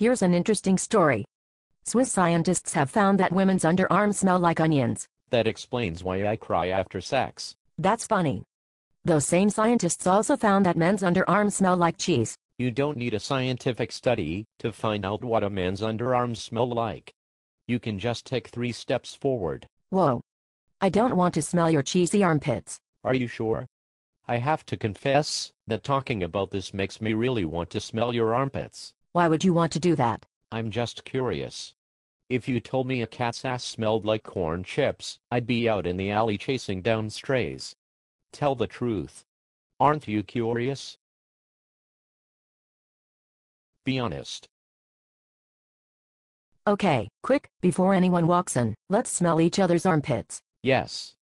Here's an interesting story. Swiss scientists have found that women's underarms smell like onions. That explains why I cry after sex. That's funny. Those same scientists also found that men's underarms smell like cheese. You don't need a scientific study to find out what a man's underarms smell like. You can just take three steps forward. Whoa. I don't want to smell your cheesy armpits. Are you sure? I have to confess that talking about this makes me really want to smell your armpits. Why would you want to do that? I'm just curious. If you told me a cat's ass smelled like corn chips, I'd be out in the alley chasing down strays. Tell the truth. Aren't you curious? Be honest. Okay, quick, before anyone walks in, let's smell each other's armpits. Yes.